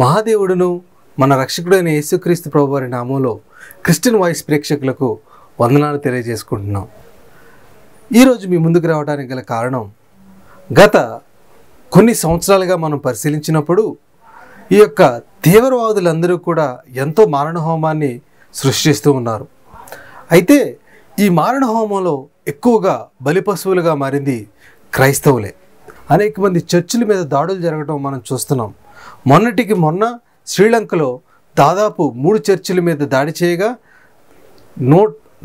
మహాదేవుడును మన రక్షకుడైన యేసుక్రీస్తు ప్రభువారి నామంలో క్రిస్టియన్ వాయిస్ ప్రేక్షకులకు వందనాలు తెలియజేసుకుంటున్నాం ఈరోజు మీ ముందుకు రావడానికి గల కారణం గత కొన్ని సంవత్సరాలుగా మనం పరిశీలించినప్పుడు ఈ యొక్క తీవ్రవాదులందరూ కూడా ఎంతో మారణహోమాన్ని సృష్టిస్తూ ఉన్నారు అయితే ఈ మారణహోమంలో ఎక్కువగా బలిపశువులుగా మారింది క్రైస్తవులే అనేక మంది చర్చిల మీద దాడులు జరగడం మనం చూస్తున్నాం మొన్నటికి మొన్న శ్రీలంకలో దాదాపు మూడు చర్చిల మీద దాడి చేయగా నూ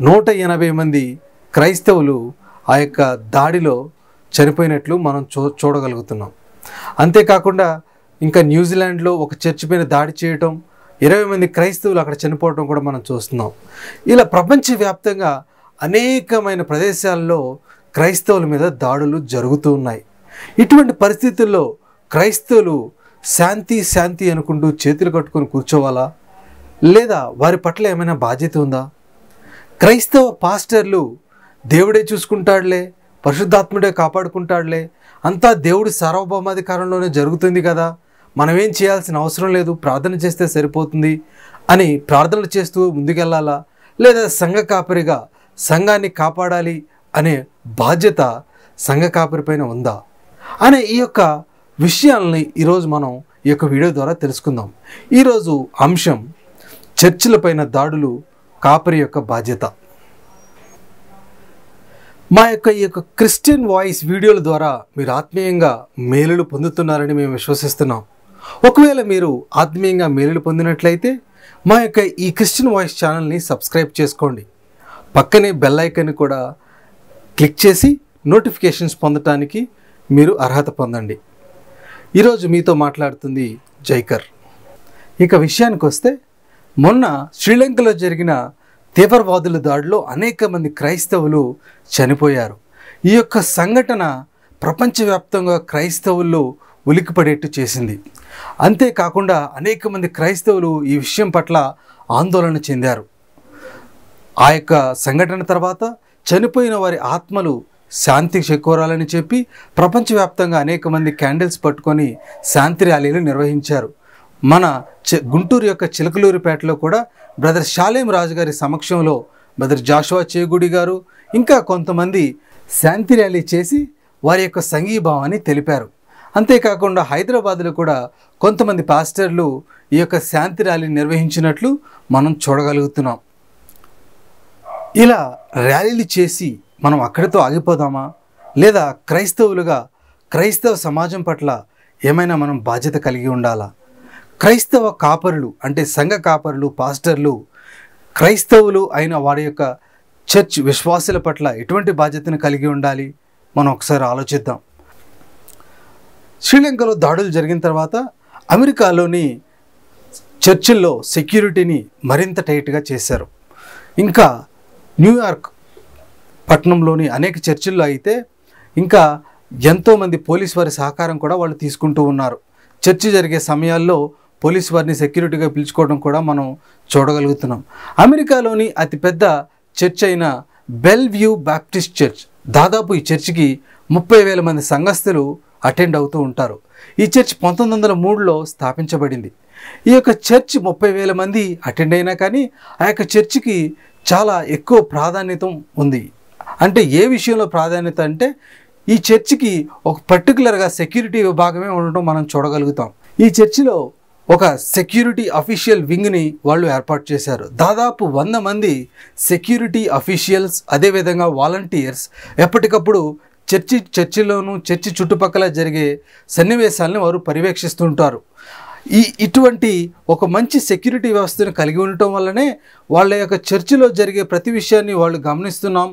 నూట ఎనభై మంది క్రైస్తవులు ఆ యొక్క దాడిలో చనిపోయినట్లు మనం చూ చూడగలుగుతున్నాం అంతేకాకుండా ఇంకా న్యూజిలాండ్లో ఒక చర్చి పైన దాడి చేయటం ఇరవై మంది క్రైస్తవులు అక్కడ చనిపోవటం కూడా మనం చూస్తున్నాం ఇలా ప్రపంచవ్యాప్తంగా అనేకమైన ప్రదేశాల్లో క్రైస్తవుల మీద దాడులు జరుగుతూ ఉన్నాయి ఇటువంటి పరిస్థితుల్లో క్రైస్తవులు శాంతి శాంతి అనుకుంటూ చేతులు కట్టుకొని కూర్చోవాలా లేదా వారి పట్ల ఏమైనా బాధ్యత ఉందా క్రైస్తవ పాస్టర్లు దేవుడే చూసుకుంటాడులే పరిశుద్ధాత్ముడే కాపాడుకుంటాడులే అంతా దేవుడి సార్వభౌమాధికారంలోనే జరుగుతుంది కదా మనమేం చేయాల్సిన అవసరం లేదు ప్రార్థన చేస్తే సరిపోతుంది అని ప్రార్థనలు చేస్తూ ముందుకెళ్ళాలా లేదా సంఘ కాపరిగా సంఘాన్ని కాపాడాలి అనే బాధ్యత సంఘ కాపరిపైన ఉందా అనే ఈ యొక్క విషయాల్ని ఈరోజు మనం ఈ యొక్క వీడియో ద్వారా తెలుసుకుందాం ఈరోజు అంశం చర్చిలపైన దాడులు కాపరి యొక్క బాధ్యత మా యొక్క ఈ యొక్క క్రిస్టియన్ వాయిస్ వీడియోల ద్వారా మీరు ఆత్మీయంగా మేలులు పొందుతున్నారని మేము విశ్వసిస్తున్నాం ఒకవేళ మీరు ఆత్మీయంగా మేలులు పొందినట్లయితే మా యొక్క ఈ క్రిస్టియన్ వాయిస్ ఛానల్ని సబ్స్క్రైబ్ చేసుకోండి పక్కనే బెల్ ఐకన్ కూడా క్లిక్ చేసి నోటిఫికేషన్స్ పొందటానికి మీరు అర్హత పొందండి ఈరోజు మీతో మాట్లాడుతుంది జైకర్ ఇక విషయానికి వస్తే మొన్న శ్రీలంకలో జరిగిన తీవ్రవాదుల దాడిలో అనేక మంది క్రైస్తవులు చనిపోయారు ఈ యొక్క సంఘటన ప్రపంచవ్యాప్తంగా క్రైస్తవుల్లో ఉలికిపడేట్టు చేసింది అంతేకాకుండా అనేక మంది క్రైస్తవులు ఈ విషయం పట్ల ఆందోళన చెందారు ఆ యొక్క సంఘటన తర్వాత చనిపోయిన వారి ఆత్మలు శాంతి చేకూరాలని చెప్పి ప్రపంచవ్యాప్తంగా అనేక మంది క్యాండిల్స్ పట్టుకొని శాంతి ర్యాలీలు నిర్వహించారు మన గుంటూరు యొక్క చిలకలూరిపేటలో కూడా బ్రదర్ షాలేం రాజుగారి సమక్షంలో బ్రదర్ జాషువా చేగుడి గారు ఇంకా కొంతమంది శాంతి ర్యాలీ చేసి వారి యొక్క సంఘీభావాన్ని తెలిపారు అంతేకాకుండా హైదరాబాద్లో కూడా కొంతమంది పాస్టర్లు ఈ యొక్క శాంతి ర్యాలీని నిర్వహించినట్లు మనం చూడగలుగుతున్నాం ఇలా ర్యాలీలు చేసి మనం అక్కడితో ఆగిపోదామా లేదా క్రైస్తవులుగా క్రైస్తవ సమాజం పట్ల ఏమైనా మనం బాధ్యత కలిగి ఉండాలా క్రైస్తవ కాపరులు అంటే సంఘ కాపరులు పాస్టర్లు క్రైస్తవులు అయిన వారి యొక్క చర్చ్ విశ్వాసుల పట్ల ఎటువంటి బాధ్యతను కలిగి ఉండాలి మనం ఒకసారి ఆలోచిద్దాం శ్రీలంకలో దాడులు జరిగిన తర్వాత అమెరికాలోని చర్చిల్లో సెక్యూరిటీని మరింత టైట్గా చేశారు ఇంకా న్యూయార్క్ పట్టణంలోని అనేక చర్చిల్లో అయితే ఇంకా ఎంతోమంది పోలీస్ వారి సహకారం కూడా వాళ్ళు తీసుకుంటూ ఉన్నారు చర్చి జరిగే సమయాల్లో పోలీస్ వారిని సెక్యూరిటీగా పిలుచుకోవడం కూడా మనం చూడగలుగుతున్నాం అమెరికాలోని అతిపెద్ద చర్చ్ అయిన బెల్ వ్యూ బ్యాప్టిస్ట్ చర్చ్ దాదాపు ఈ చర్చికి ముప్పై వేల మంది సంఘస్థులు అటెండ్ అవుతూ ఉంటారు ఈ చర్చ్ పంతొమ్మిది వందల మూడులో స్థాపించబడింది ఈ యొక్క చర్చ్ ముప్పై వేల మంది అటెండ్ అయినా కానీ ఆ యొక్క చర్చికి చాలా ఎక్కువ ప్రాధాన్యత ఉంది అంటే ఏ విషయంలో ప్రాధాన్యత అంటే ఈ చర్చికి ఒక పర్టికులర్గా సెక్యూరిటీ విభాగమే ఉండటం మనం చూడగలుగుతాం ఈ చర్చిలో ఒక సెక్యూరిటీ అఫీషియల్ వింగ్ని వాళ్ళు ఏర్పాటు చేశారు దాదాపు వంద మంది సెక్యూరిటీ అఫీషియల్స్ అదేవిధంగా వాలంటీర్స్ ఎప్పటికప్పుడు చర్చి చర్చిలోనూ చర్చి చుట్టుపక్కల జరిగే సన్నివేశాలను వారు పర్యవేక్షిస్తుంటారు ఈ ఇటువంటి ఒక మంచి సెక్యూరిటీ వ్యవస్థను కలిగి ఉండటం వల్లనే వాళ్ళ యొక్క చర్చిలో జరిగే ప్రతి విషయాన్ని వాళ్ళు గమనిస్తున్నాం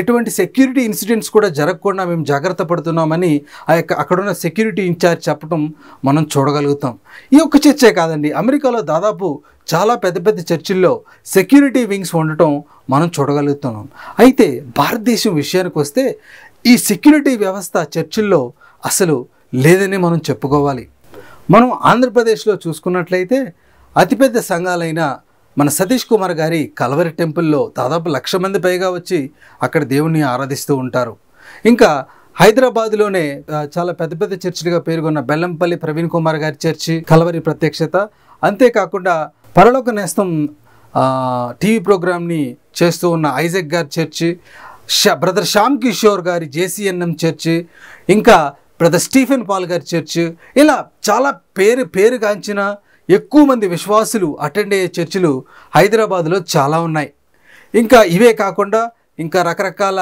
ఎటువంటి సెక్యూరిటీ ఇన్సిడెంట్స్ కూడా జరగకుండా మేము జాగ్రత్త పడుతున్నామని ఆ యొక్క అక్కడున్న సెక్యూరిటీ ఇన్ఛార్జ్ చెప్పడం మనం చూడగలుగుతాం ఈ ఒక్క చర్చే కాదండి అమెరికాలో దాదాపు చాలా పెద్ద పెద్ద చర్చిల్లో సెక్యూరిటీ వింగ్స్ ఉండటం మనం చూడగలుగుతున్నాం అయితే భారతదేశం విషయానికి వస్తే ఈ సెక్యూరిటీ వ్యవస్థ చర్చిల్లో అసలు లేదని మనం చెప్పుకోవాలి మనం ఆంధ్రప్రదేశ్లో చూసుకున్నట్లయితే అతిపెద్ద సంఘాలైన మన సతీష్ కుమార్ గారి కలవరి టెంపుల్లో దాదాపు లక్ష మంది పైగా వచ్చి అక్కడ దేవుణ్ణి ఆరాధిస్తూ ఉంటారు ఇంకా హైదరాబాద్లోనే చాలా పెద్ద పెద్ద చర్చిలుగా పేర్కొన్న బెల్లంపల్లి ప్రవీణ్ కుమార్ గారి చర్చి కలవరి ప్రత్యక్షత అంతేకాకుండా పరలోక నేస్తం టీవీ ప్రోగ్రామ్ని చేస్తూ ఉన్న ఐజక్ గారి చర్చి బ్రదర్ శ్యామ్ కిషోర్ గారి జేసీఎన్ఎం చర్చి ఇంకా బ్రదర్ స్టీఫెన్ పాల్ గారి చర్చ్ ఇలా చాలా పేరు పేరుగాంచిన ఎక్కువ మంది విశ్వాసులు అటెండ్ అయ్యే చర్చిలు హైదరాబాద్లో చాలా ఉన్నాయి ఇంకా ఇవే కాకుండా ఇంకా రకరకాల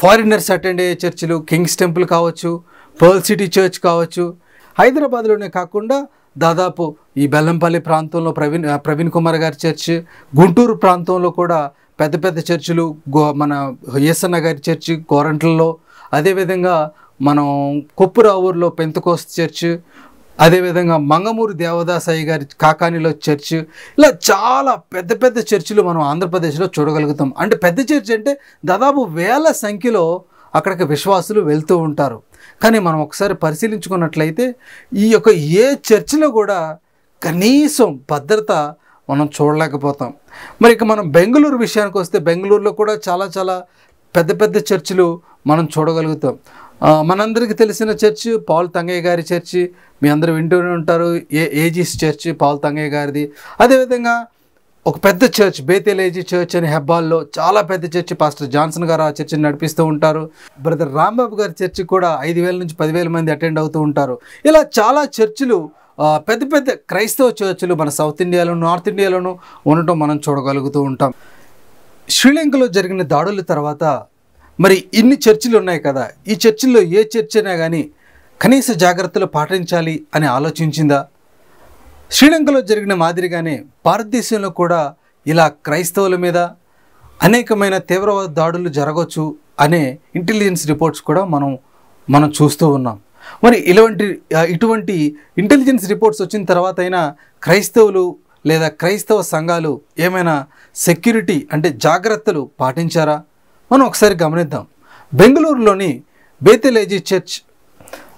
ఫారినర్స్ అటెండ్ అయ్యే చర్చిలు కింగ్స్ టెంపుల్ కావచ్చు పర్ల్ సిటీ చర్చ్ కావచ్చు హైదరాబాద్లోనే కాకుండా దాదాపు ఈ బెల్లంపల్లి ప్రాంతంలో ప్రవీణ్ ప్రవీణ్ కుమార్ గారి చర్చ్ గుంటూరు ప్రాంతంలో కూడా పెద్ద పెద్ద చర్చిలు గో మన ఎస్ఎన్న గారి చర్చి కోరంట్లలో అదేవిధంగా మనం కొప్పురావూరులో పెంతకోస్ చర్చ్ అదేవిధంగా మంగమూరు దేవదాసాయి గారి కాకానిలో చర్చ్ ఇలా చాలా పెద్ద పెద్ద చర్చిలు మనం ఆంధ్రప్రదేశ్లో చూడగలుగుతాం అంటే పెద్ద చర్చ్ అంటే దాదాపు వేల సంఖ్యలో అక్కడికి విశ్వాసులు వెళ్తూ ఉంటారు కానీ మనం ఒకసారి పరిశీలించుకున్నట్లయితే ఈ యొక్క ఏ చర్చిలో కూడా కనీసం భద్రత మనం చూడలేకపోతాం మరి ఇక మనం బెంగళూరు విషయానికి వస్తే బెంగళూరులో కూడా చాలా చాలా పెద్ద పెద్ద చర్చిలు మనం చూడగలుగుతాం మనందరికీ తెలిసిన చర్చి పాల్ తంగయ్య గారి చర్చి మీ అందరు వింటూనే ఉంటారు ఏ ఏజీస్ చర్చి పాల్ తంగయ్య గారిది అదేవిధంగా ఒక పెద్ద చర్చ్ ఏజీ చర్చ్ అని హెబ్బాల్లో చాలా పెద్ద చర్చ్ పాస్టర్ జాన్సన్ గారు ఆ చర్చిని నడిపిస్తూ ఉంటారు బ్రదర్ రాంబాబు గారి చర్చి కూడా ఐదు వేల నుంచి పదివేల మంది అటెండ్ అవుతూ ఉంటారు ఇలా చాలా చర్చిలు పెద్ద పెద్ద క్రైస్తవ చర్చిలు మన సౌత్ ఇండియాలో నార్త్ ఇండియాలోనూ ఉండటం మనం చూడగలుగుతూ ఉంటాం శ్రీలంకలో జరిగిన దాడుల తర్వాత మరి ఇన్ని చర్చిలు ఉన్నాయి కదా ఈ చర్చిల్లో ఏ చర్చ్ అయినా కానీ కనీస జాగ్రత్తలు పాటించాలి అని ఆలోచించిందా శ్రీలంకలో జరిగిన మాదిరిగానే భారతదేశంలో కూడా ఇలా క్రైస్తవుల మీద అనేకమైన తీవ్రవాద దాడులు జరగవచ్చు అనే ఇంటెలిజెన్స్ రిపోర్ట్స్ కూడా మనం మనం చూస్తూ ఉన్నాం మరి ఇలాంటి ఇటువంటి ఇంటెలిజెన్స్ రిపోర్ట్స్ వచ్చిన తర్వాత అయినా క్రైస్తవులు లేదా క్రైస్తవ సంఘాలు ఏమైనా సెక్యూరిటీ అంటే జాగ్రత్తలు పాటించారా మనం ఒకసారి గమనిద్దాం బెంగళూరులోని బేతలేజీ చర్చ్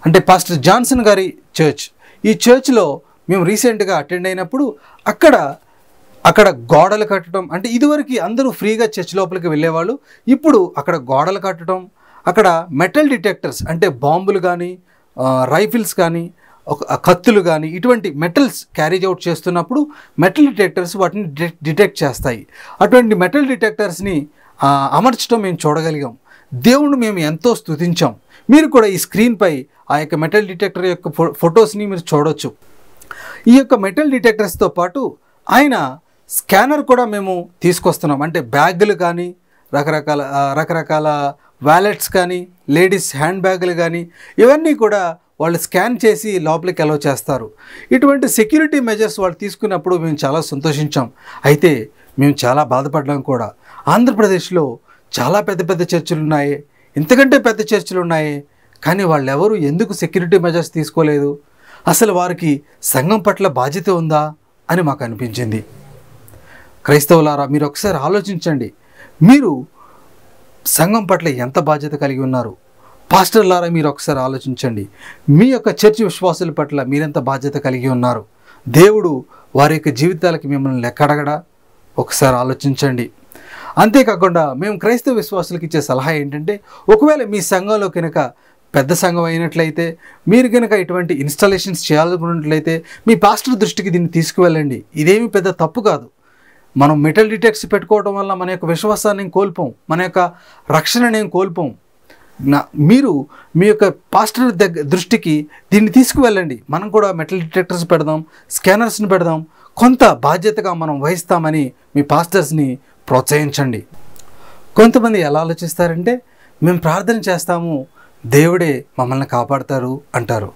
అంటే పాస్టర్ జాన్సన్ గారి చర్చ్ ఈ చర్చ్లో మేము రీసెంట్గా అటెండ్ అయినప్పుడు అక్కడ అక్కడ గోడలు కట్టడం అంటే ఇదివరకు అందరూ ఫ్రీగా చర్చ్ లోపలికి వెళ్ళేవాళ్ళు ఇప్పుడు అక్కడ గోడలు కట్టడం అక్కడ మెటల్ డిటెక్టర్స్ అంటే బాంబులు కానీ రైఫిల్స్ కానీ ఒక కత్తులు కానీ ఇటువంటి మెటల్స్ క్యారేజ్ అవుట్ చేస్తున్నప్పుడు మెటల్ డిటెక్టర్స్ వాటిని డిటెక్ట్ చేస్తాయి అటువంటి మెటల్ డిటెక్టర్స్ని అమర్చడం మేము చూడగలిగాం దేవుణ్ణి మేము ఎంతో స్థుతించాం మీరు కూడా ఈ స్క్రీన్పై ఆ యొక్క మెటల్ డిటెక్టర్ యొక్క ఫో ఫొటోస్ని మీరు చూడవచ్చు ఈ యొక్క మెటల్ డిటెక్టర్స్తో పాటు ఆయన స్కానర్ కూడా మేము తీసుకొస్తున్నాం అంటే బ్యాగులు కానీ రకరకాల రకరకాల వ్యాలెట్స్ కానీ లేడీస్ హ్యాండ్ బ్యాగులు కానీ ఇవన్నీ కూడా వాళ్ళు స్కాన్ చేసి లోపలికి అలో చేస్తారు ఇటువంటి సెక్యూరిటీ మెజర్స్ వాళ్ళు తీసుకున్నప్పుడు మేము చాలా సంతోషించాం అయితే మేము చాలా బాధపడ్డాం కూడా ఆంధ్రప్రదేశ్లో చాలా పెద్ద పెద్ద చర్చిలు ఉన్నాయి ఇంతకంటే పెద్ద చర్చిలు ఉన్నాయి కానీ ఎవరు ఎందుకు సెక్యూరిటీ మెజర్స్ తీసుకోలేదు అసలు వారికి సంఘం పట్ల బాధ్యత ఉందా అని మాకు అనిపించింది క్రైస్తవులారా మీరు ఒకసారి ఆలోచించండి మీరు సంఘం పట్ల ఎంత బాధ్యత కలిగి ఉన్నారు పాస్టర్లారా మీరు ఒకసారి ఆలోచించండి మీ యొక్క చర్చి విశ్వాసుల పట్ల మీరెంత బాధ్యత కలిగి ఉన్నారు దేవుడు వారి యొక్క జీవితాలకి మిమ్మల్ని లెక్కడగడా ఒకసారి ఆలోచించండి అంతేకాకుండా మేము క్రైస్తవ విశ్వాసులకు ఇచ్చే సలహా ఏంటంటే ఒకవేళ మీ సంఘంలో కనుక పెద్ద సంఘం అయినట్లయితే మీరు కనుక ఇటువంటి ఇన్స్టాలేషన్స్ చేయాలనుకున్నట్లయితే మీ పాస్టర్ దృష్టికి దీన్ని తీసుకువెళ్ళండి ఇదేమి పెద్ద తప్పు కాదు మనం మెటల్ డిటెక్ట్స్ పెట్టుకోవడం వల్ల మన యొక్క విశ్వాసాన్ని కోల్పోం మన యొక్క రక్షణని కోల్పోం మీరు మీ యొక్క పాస్టర్ దగ్గర దృష్టికి దీన్ని తీసుకువెళ్ళండి మనం కూడా మెటల్ డిటెక్టర్స్ పెడదాం స్కానర్స్ని పెడదాం కొంత బాధ్యతగా మనం వహిస్తామని మీ పాస్టర్స్ని ప్రోత్సహించండి కొంతమంది ఎలా ఆలోచిస్తారంటే మేము ప్రార్థన చేస్తాము దేవుడే మమ్మల్ని కాపాడతారు అంటారు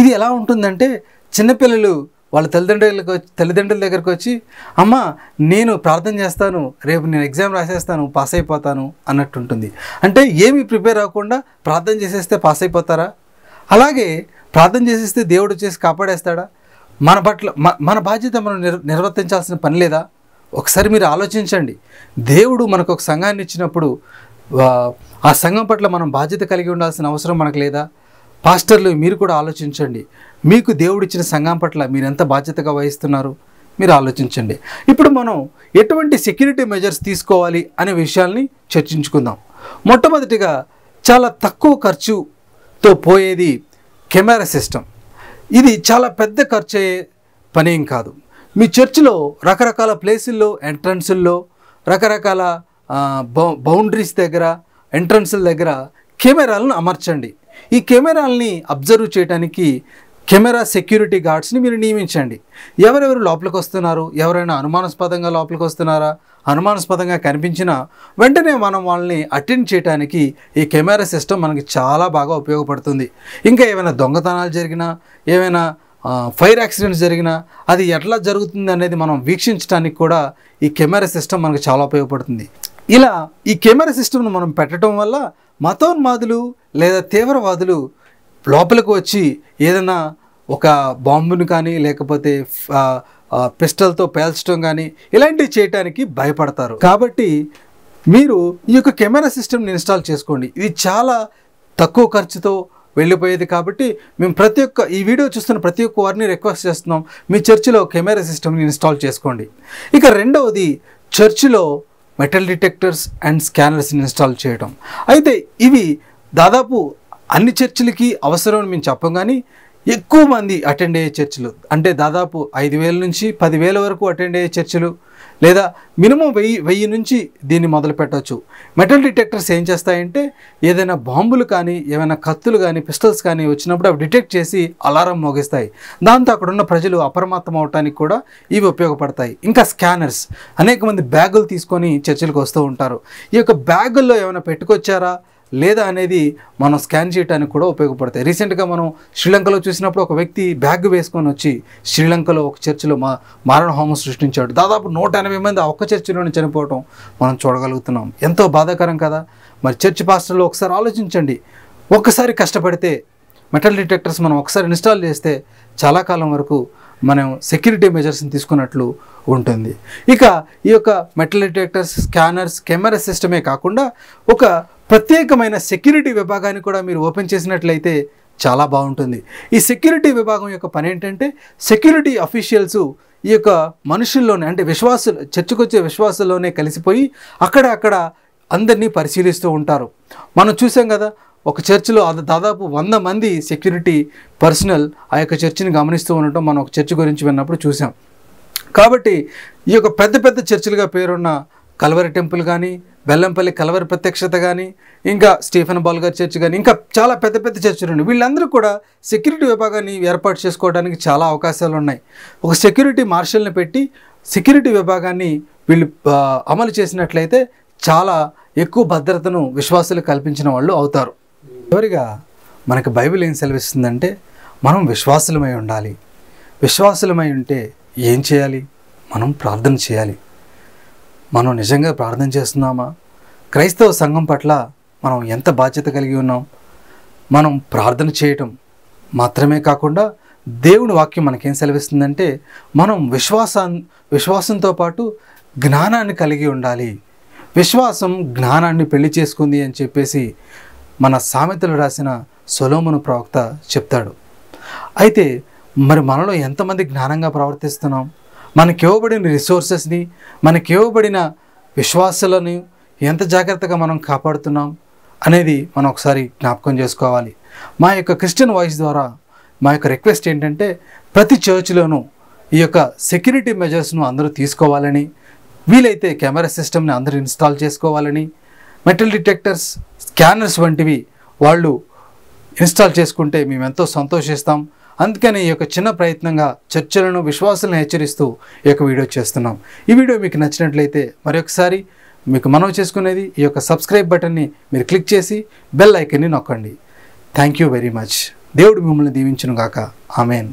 ఇది ఎలా ఉంటుందంటే చిన్నపిల్లలు వాళ్ళ తల్లిదండ్రులకు తల్లిదండ్రుల దగ్గరకు వచ్చి అమ్మ నేను ప్రార్థన చేస్తాను రేపు నేను ఎగ్జామ్ రాసేస్తాను పాస్ అయిపోతాను అన్నట్టు ఉంటుంది అంటే ఏమి ప్రిపేర్ అవ్వకుండా ప్రార్థన చేసేస్తే పాస్ అయిపోతారా అలాగే ప్రార్థన చేసేస్తే దేవుడు చేసి కాపాడేస్తాడా మన పట్ల మన బాధ్యత మనం నిర్వర్తించాల్సిన పని లేదా ఒకసారి మీరు ఆలోచించండి దేవుడు మనకు ఒక సంఘాన్ని ఇచ్చినప్పుడు ఆ సంఘం పట్ల మనం బాధ్యత కలిగి ఉండాల్సిన అవసరం మనకు లేదా పాస్టర్లు మీరు కూడా ఆలోచించండి మీకు దేవుడిచ్చిన సంఘం పట్ల మీరు ఎంత బాధ్యతగా వహిస్తున్నారు మీరు ఆలోచించండి ఇప్పుడు మనం ఎటువంటి సెక్యూరిటీ మెజర్స్ తీసుకోవాలి అనే విషయాల్ని చర్చించుకుందాం మొట్టమొదటిగా చాలా తక్కువ ఖర్చుతో పోయేది కెమెరా సిస్టమ్ ఇది చాలా పెద్ద ఖర్చు అయ్యే పనేం కాదు మీ చర్చిలో రకరకాల ప్లేసుల్లో ఎంట్రన్సుల్లో రకరకాల బౌండరీస్ దగ్గర ఎంట్రన్స్ల దగ్గర కెమెరాలను అమర్చండి ఈ కెమెరాలని అబ్జర్వ్ చేయడానికి కెమెరా సెక్యూరిటీ గార్డ్స్ని మీరు నియమించండి ఎవరెవరు లోపలికి వస్తున్నారు ఎవరైనా అనుమానాస్పదంగా లోపలికి వస్తున్నారా అనుమానాస్పదంగా కనిపించినా వెంటనే మనం వాళ్ళని అటెండ్ చేయడానికి ఈ కెమెరా సిస్టమ్ మనకి చాలా బాగా ఉపయోగపడుతుంది ఇంకా ఏమైనా దొంగతనాలు జరిగినా ఏమైనా ఫైర్ యాక్సిడెంట్స్ జరిగినా అది ఎట్లా జరుగుతుంది అనేది మనం వీక్షించడానికి కూడా ఈ కెమెరా సిస్టమ్ మనకు చాలా ఉపయోగపడుతుంది ఇలా ఈ కెమెరా సిస్టమ్ను మనం పెట్టడం వల్ల మతోన్మాదులు లేదా తీవ్రవాదులు లోపలికి వచ్చి ఏదైనా ఒక బాంబును కానీ లేకపోతే పిస్టల్తో పేల్చడం కానీ ఇలాంటివి చేయటానికి భయపడతారు కాబట్టి మీరు ఈ యొక్క కెమెరా సిస్టమ్ని ఇన్స్టాల్ చేసుకోండి ఇది చాలా తక్కువ ఖర్చుతో వెళ్ళిపోయేది కాబట్టి మేము ప్రతి ఒక్క ఈ వీడియో చూస్తున్న ప్రతి ఒక్క వారిని రిక్వెస్ట్ చేస్తున్నాం మీ చర్చిలో కెమెరా సిస్టమ్ని ఇన్స్టాల్ చేసుకోండి ఇక రెండవది చర్చిలో మెటల్ డిటెక్టర్స్ అండ్ స్కానర్స్ని ఇన్స్టాల్ చేయడం అయితే ఇవి దాదాపు అన్ని చర్చిలకి అవసరం అని మేము చెప్పం కానీ ఎక్కువ మంది అటెండ్ అయ్యే చర్చిలు అంటే దాదాపు ఐదు వేల నుంచి పదివేల వరకు అటెండ్ అయ్యే చర్చిలు లేదా మినిమం వెయ్యి వెయ్యి నుంచి దీన్ని మొదలు పెట్టవచ్చు మెటల్ డిటెక్టర్స్ ఏం చేస్తాయంటే ఏదైనా బాంబులు కానీ ఏమైనా కత్తులు కానీ పిస్టల్స్ కానీ వచ్చినప్పుడు అవి డిటెక్ట్ చేసి అలారం మోగిస్తాయి దాంతో అక్కడున్న ప్రజలు అప్రమత్తం అవడానికి కూడా ఇవి ఉపయోగపడతాయి ఇంకా స్కానర్స్ అనేక మంది బ్యాగులు తీసుకొని చర్చలకు వస్తూ ఉంటారు ఈ యొక్క బ్యాగుల్లో ఏమైనా పెట్టుకొచ్చారా లేదా అనేది మనం స్కాన్ చేయడానికి కూడా ఉపయోగపడతాయి రీసెంట్గా మనం శ్రీలంకలో చూసినప్పుడు ఒక వ్యక్తి బ్యాగ్ వేసుకొని వచ్చి శ్రీలంకలో ఒక చర్చిలో మా మారణ హోమం సృష్టించాడు దాదాపు నూట ఎనభై మంది ఆ ఒక్క చర్చిలోనే చనిపోవటం మనం చూడగలుగుతున్నాం ఎంతో బాధాకరం కదా మరి చర్చ్ పాస్టర్లు ఒకసారి ఆలోచించండి ఒక్కసారి కష్టపడితే మెటల్ డిటెక్టర్స్ మనం ఒకసారి ఇన్స్టాల్ చేస్తే చాలా కాలం వరకు మనం సెక్యూరిటీ మెజర్స్ని తీసుకున్నట్లు ఉంటుంది ఇక ఈ యొక్క మెటల్ డిటెక్టర్స్ స్కానర్స్ కెమెరా సిస్టమే కాకుండా ఒక ప్రత్యేకమైన సెక్యూరిటీ విభాగాన్ని కూడా మీరు ఓపెన్ చేసినట్లయితే చాలా బాగుంటుంది ఈ సెక్యూరిటీ విభాగం యొక్క పని ఏంటంటే సెక్యూరిటీ అఫీషియల్స్ ఈ యొక్క మనుషుల్లోనే అంటే విశ్వాసులు చర్చకొచ్చే విశ్వాసుల్లోనే కలిసిపోయి అక్కడ అక్కడ అందరినీ పరిశీలిస్తూ ఉంటారు మనం చూసాం కదా ఒక చర్చిలో దాదాపు వంద మంది సెక్యూరిటీ పర్సనల్ ఆ యొక్క చర్చిని గమనిస్తూ ఉండటం మనం ఒక చర్చ్ గురించి విన్నప్పుడు చూసాం కాబట్టి ఈ యొక్క పెద్ద పెద్ద చర్చిలుగా పేరున్న కలవరి టెంపుల్ కానీ బెల్లంపల్లి కలవరి ప్రత్యక్షత కానీ ఇంకా స్టీఫెన్ బాల్గర్ చర్చ్ కానీ ఇంకా చాలా పెద్ద పెద్ద చర్చలు ఉన్నాయి వీళ్ళందరూ కూడా సెక్యూరిటీ విభాగాన్ని ఏర్పాటు చేసుకోవడానికి చాలా అవకాశాలు ఉన్నాయి ఒక సెక్యూరిటీ మార్షల్ని పెట్టి సెక్యూరిటీ విభాగాన్ని వీళ్ళు అమలు చేసినట్లయితే చాలా ఎక్కువ భద్రతను విశ్వాసాలు కల్పించిన వాళ్ళు అవుతారు చివరిగా మనకు బైబిల్ ఏం సెలవిస్తుందంటే మనం విశ్వాసులమై ఉండాలి విశ్వాసులమై ఉంటే ఏం చేయాలి మనం ప్రార్థన చేయాలి మనం నిజంగా ప్రార్థన చేస్తున్నామా క్రైస్తవ సంఘం పట్ల మనం ఎంత బాధ్యత కలిగి ఉన్నాం మనం ప్రార్థన చేయటం మాత్రమే కాకుండా దేవుని వాక్యం మనకేం సెలవిస్తుందంటే మనం విశ్వాసా విశ్వాసంతో పాటు జ్ఞానాన్ని కలిగి ఉండాలి విశ్వాసం జ్ఞానాన్ని పెళ్లి చేసుకుంది అని చెప్పేసి మన సామెతలు రాసిన సొలోమును ప్రవక్త చెప్తాడు అయితే మరి మనలో ఎంతమంది జ్ఞానంగా ప్రవర్తిస్తున్నాం మనకి ఇవ్వబడిన రిసోర్సెస్ని మనకి ఇవ్వబడిన విశ్వాసాలని ఎంత జాగ్రత్తగా మనం కాపాడుతున్నాం అనేది మనం ఒకసారి జ్ఞాపకం చేసుకోవాలి మా యొక్క క్రిస్టియన్ వాయిస్ ద్వారా మా యొక్క రిక్వెస్ట్ ఏంటంటే ప్రతి చర్చ్లోనూ ఈ యొక్క సెక్యూరిటీ మెజర్స్ను అందరూ తీసుకోవాలని వీలైతే కెమెరా సిస్టమ్ని అందరూ ఇన్స్టాల్ చేసుకోవాలని మెటల్ డిటెక్టర్స్ స్కానర్స్ వంటివి వాళ్ళు ఇన్స్టాల్ చేసుకుంటే మేము ఎంతో సంతోషిస్తాం అందుకని ఈ యొక్క చిన్న ప్రయత్నంగా చర్చలను విశ్వాసాలను హెచ్చరిస్తూ ఈ యొక్క వీడియో చేస్తున్నాం ఈ వీడియో మీకు నచ్చినట్లయితే మరొకసారి మీకు మనం చేసుకునేది ఈ యొక్క సబ్స్క్రైబ్ బటన్ని మీరు క్లిక్ చేసి బెల్ ఐకన్ని నొక్కండి థ్యాంక్ యూ వెరీ మచ్ దేవుడు మిమ్మల్ని దీవించును గాక ఆమెన్